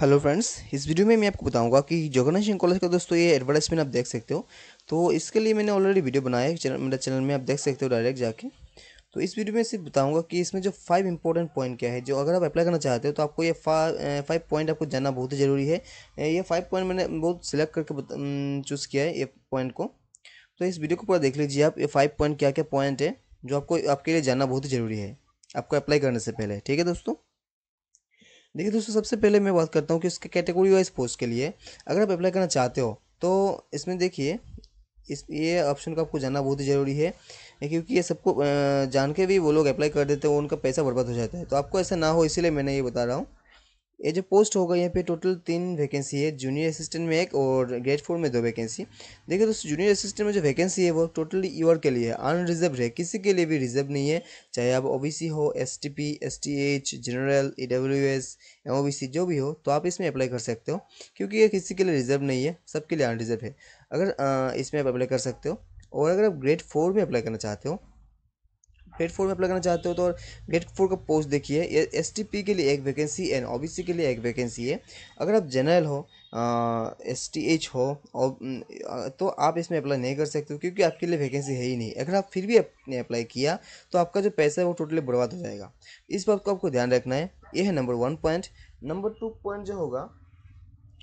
hello friends इस video में मैं आपको बताऊंगा कि जगन्नाथ सिंह कॉलेज का दोस्तों ये एडवर्टाइजमेंट आप देख सकते हो तो इसके लिए मैंने ऑलरेडी वीडियो बनाया है चैनल मेरे चैनल में आप देख सकते हो डायरेक्ट जाके तो इस वीडियो में सिर्फ बताऊंगा कि इसमें जो फाइव इंपॉर्टेंट पॉइंट क्या है जो अगर आप अप्लाई करना चाहते हो तो आपको ये फाइव पॉइंट आपको जानना बहुत ही ज़रूरी है ये फाइव पॉइंट मैंने बहुत सिलेक्ट करके चूज़ किया है ये पॉइंट को तो इस वीडियो को पूरा देख लीजिए आप ये फाइव पॉइंट क्या क्या पॉइंट है जो आपको आपके लिए जानना बहुत ही ज़रूरी है आपको अप्लाई करने से पहले ठीक है दोस्तों देखिए दोस्तों सबसे पहले मैं बात करता हूँ कि उसके कैटेगरी वाइज पोस्ट के लिए अगर आप अप्लाई करना चाहते हो तो इसमें देखिए इस ये ऑप्शन का आपको जानना बहुत ही ज़रूरी है क्योंकि ये सबको जान के भी वो लोग अप्लाई कर देते हैं उनका पैसा बर्बाद हो जाता है तो आपको ऐसा ना हो इसीलिए मैंने ये बता रहा हूँ ये जो पोस्ट होगा यहाँ पे टोटल तीन वैकेंसी है जूनियर असिस्टेंट में एक और ग्रेड फोर में दो वैकेंसी देखिए दोस्तों जूनियर असिस्टेंट में जो वैकेंसी है वो टोटली ईवर के लिए है अनरिजर्व है किसी के लिए भी रिजर्व नहीं है चाहे आप ओबीसी हो S T P S T H general E W S M O B C जो भी हो तो आप इसमें अप्लाई कर सकते हो क्योंकि ये किसी के लिए रिजर्व नहीं है सबके लिए अनरिजर्व है अगर इसमें आप अप्लाई कर सकते हो और अगर आप ग्रेड फोर में अप्लाई करना चाहते हो फोर में अप्लाई करना चाहते हो तो ग्रेड फोर का पोस्ट देखिए एस के लिए एक वैकेंसी एंड ओ के लिए एक वैकेंसी है अगर आप जनरल हो एस टी एच हो और तो आप इसमें अप्लाई नहीं कर सकते हो क्योंकि आपके लिए वैकेंसी है ही नहीं अगर आप फिर भी आपने अप्लाई किया तो आपका जो पैसा है वो टोटली बर्बाद हो जाएगा इस बात को आपको ध्यान रखना है ये है number one point number two point जो होगा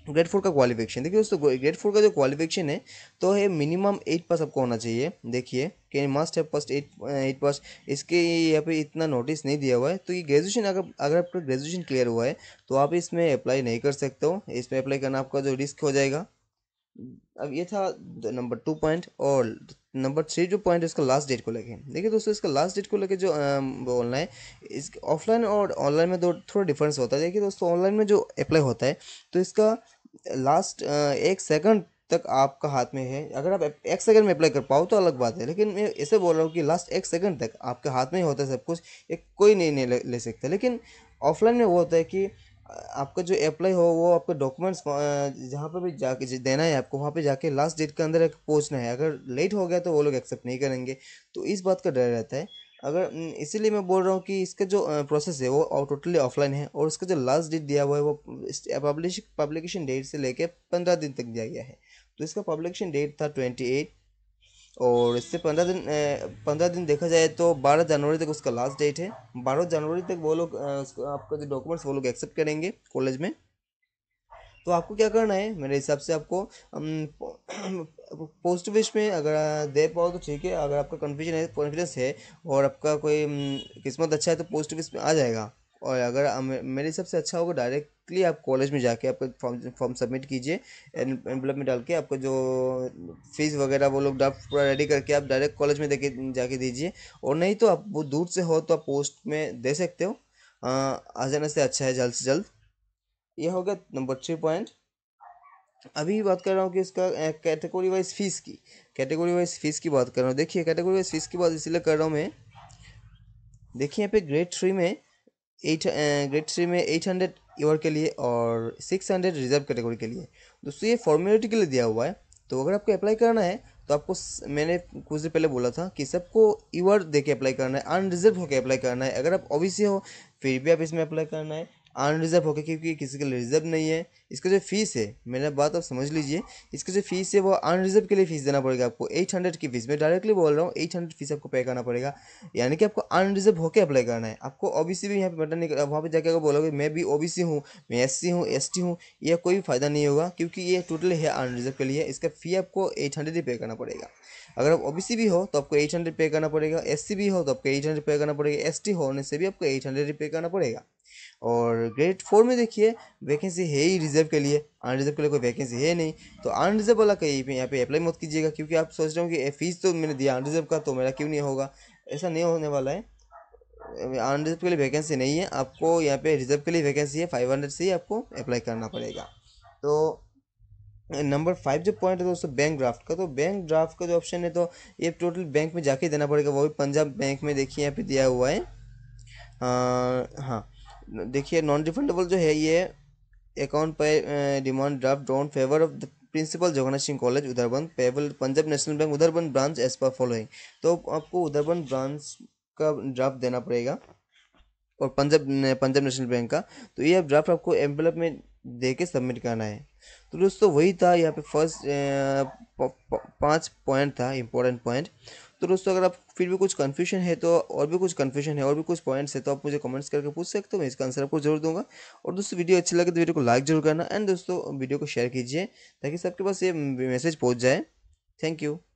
ग्रेड फोर का क्वालिफिकेशन देखिए दोस्तों ग्रेड फोर का जो क्वालिफिकेशन है तो है मिनिमम एट पास आपको होना चाहिए देखिए कि मस्ट है फर्स्ट एट एट पास इसके यहाँ पे इतना नोटिस नहीं दिया हुआ है तो ये ग्रेजुएशन अगर अगर आपका ग्रेजुएशन क्लियर हुआ है तो आप इसमें अप्लाई नहीं कर सकते हो इसमें अप्लाई करना आपका जो रिस्क हो जाएगा अब ये था नंबर टू पॉइंट और नंबर थ्री जो पॉइंट है इसका लास्ट डेट को लेके देखिए दोस्तों इसका लास्ट डेट को लेके जो बोलना ऑनलाइन इस ऑफलाइन और ऑनलाइन में दो थोड़ा डिफरेंस होता है देखिए दोस्तों ऑनलाइन में जो अप्लाई होता है तो इसका लास्ट एक सेकंड तक आपका हाथ में है अगर आप एक सेकंड में अप्लाई कर पाओ तो अलग बात है लेकिन मैं ऐसे बोल रहा हूँ कि लास्ट एक सेकंड तक आपके हाथ में ही होता है सब कुछ एक कोई नहीं, नहीं ले, ले सकता लेकिन ऑफलाइन में वो होता है कि आपका जो अप्लाई हो वो आपका डॉक्यूमेंट्स जहाँ पर भी जाके देना है आपको वहाँ पे जाके लास्ट डेट के अंदर पहुँचना है अगर लेट हो गया तो वो लोग एक्सेप्ट नहीं करेंगे तो इस बात का डर रहता है अगर इसीलिए मैं बोल रहा हूँ कि इसका जो प्रोसेस है वो टोटली ऑफलाइन है और उसका जो लास्ट डेट दिया हुआ है वो पब्लिश पब्लिकेशन डेट से लेकर पंद्रह दिन तक दिया गया है तो इसका पब्लिकेशन डेट था ट्वेंटी एट और इससे पंद्रह दिन पंद्रह दिन देखा जाए तो बारह जनवरी तक उसका लास्ट डेट है बारह जनवरी तक वो लोग आपका जो डॉक्यूमेंट्स वो लोग एक्सेप्ट करेंगे कॉलेज में तो आपको क्या करना है मेरे हिसाब से आपको पोस्ट ऑफिस में अगर दे पाओ तो ठीक है अगर आपका कन्फ्यूजन है कॉन्फिडेंस है और आपका कोई किस्मत अच्छा है तो पोस्ट ऑफिस में आ जाएगा और अगर मेरे हिसाब से अच्छा होगा डायरेक्टली आप कॉलेज में जाके आपका फॉर्म फॉर्म सबमिट कीजिए एनवलप में डाल के आपका जो फीस वगैरह वो लोग पूरा रेडी करके आप डायरेक्ट कॉलेज में देके जाके दीजिए और नहीं तो आप वो दूर से हो तो आप पोस्ट में दे सकते हो आ जाने से अच्छा है जल्द से जल्द ये हो गया नंबर थ्री पॉइंट अभी बात कर रहा हूँ कि इसका कैटेगरी वाइज फीस की कैटेगरी वाइज फीस की बात कर रहा हूँ देखिए कैटेगरी वाइज फीस की बात इसलिए कर रहा हूँ मैं देखिए यहाँ पे ग्रेड थ्री में एट ग्रेड थ्री में एट हंड्रेड ईवर के लिए और सिक्स हंड्रेड रिजर्व कैटेगरी के लिए दोस्तों ये फॉर्मेलिटी के लिए दिया हुआ है तो अगर आपको अप्लाई करना है तो आपको मैंने कुछ दिन पहले बोला था कि सबको ईवर दे के अप्लाई करना है अनरिजर्व होकर अप्लाई करना है अगर आप ओ हो फिर भी आप इसमें अप्लाई करना है अनरिजर्व होकर क्योंकि किसी के लिए रिजर्व नहीं है इसका जो फीस है मेरा बात आप समझ लीजिए इसका जो फीस है वो अनरिजर्व के लिए फीस देना पड़ेगा आपको एट हंड्रेड की फीस मैं डायरेक्टली बोल रहा हूँ एट हंड्रेड फीस आपको पे करना पड़ेगा यानी कि आपको अनरिजर्व होकर अप्लाई करना है आपको सी भी यहाँ पर मैटर नहीं वहाँ पर जाकर बोलोगे मैं भी ओ सी हूँ मैं एस सी हूँ टी हूँ यह कोई फ़ायदा नहीं होगा क्योंकि ये टोटली है अनरिजर्व के लिए इसका फ़ी आपको एट हंड्रेड ही पे करना पड़ेगा अगर आप सी भी हो तो आपको एट हंड्रेड पे करना पड़ेगा सी भी हो तो आपको एट हंड्रेड पे करना पड़ेगा एस टी होने से भी आपको एट हंड्रेड पे करना पड़ेगा और ग्रेड फोर में देखिए वैकेंसी है ही रिजर्व के लिए अनरिजर्व के लिए कोई वैकेंसी है नहीं तो अनरिजर्व वाला कहीं यहाँ पे अप्लाई मत कीजिएगा क्योंकि आप सोच रहे हो कि फीस तो मैंने दिया अनरिजर्व का तो मेरा क्यों नहीं होगा ऐसा नहीं होने वाला है अनरिजर्व के लिए वैकेंसी नहीं है आपको यहाँ पे रिजर्व के लिए वैकेंसी है फाइव हंड्रेड से ही आपको अप्लाई करना पड़ेगा तो नंबर फाइव जो पॉइंट है दोस्तों बैंक ड्राफ्ट का तो बैंक ड्राफ्ट का जो ऑप्शन है तो ये टोटल बैंक में जाके देना पड़ेगा वो भी पंजाब बैंक में देखिए यहाँ पे दिया हुआ है हाँ देखिए नॉन रिफंडेबल जो है ये अकाउंट पे demand draft drawn favour of the principal Jagannath Singh college Udharband payable Punjab National Bank Udharband branch as per following तो आपको उधरबंद ब्रांच का ड्राफ्ट देना पड़ेगा और पंजाब पंजाब नेशनल बैंक का तो ये आप ड्राफ्ट आपको एम्बलप में दे के सबमिट करना है तो दोस्तों वही था यहाँ पे फर्स्ट पांच पॉइंट था इम्पोर्टेंट पॉइंट तो दोस्तों अगर आप फिर भी कुछ कन्फ्यूजन है तो और भी कुछ कन्फ्यूजन है और भी कुछ पॉइंट्स है तो आप मुझे कमेंट्स करके पूछ सकते हो मैं इसका आंसर आपको जरूर दूंगा और दोस्तों वीडियो अच्छी लगे तो वीडियो को लाइक जरूर करना एंड दोस्तों वीडियो को शेयर कीजिए ताकि सबके पास ये मैसेज पहुँच जाए थैंक यू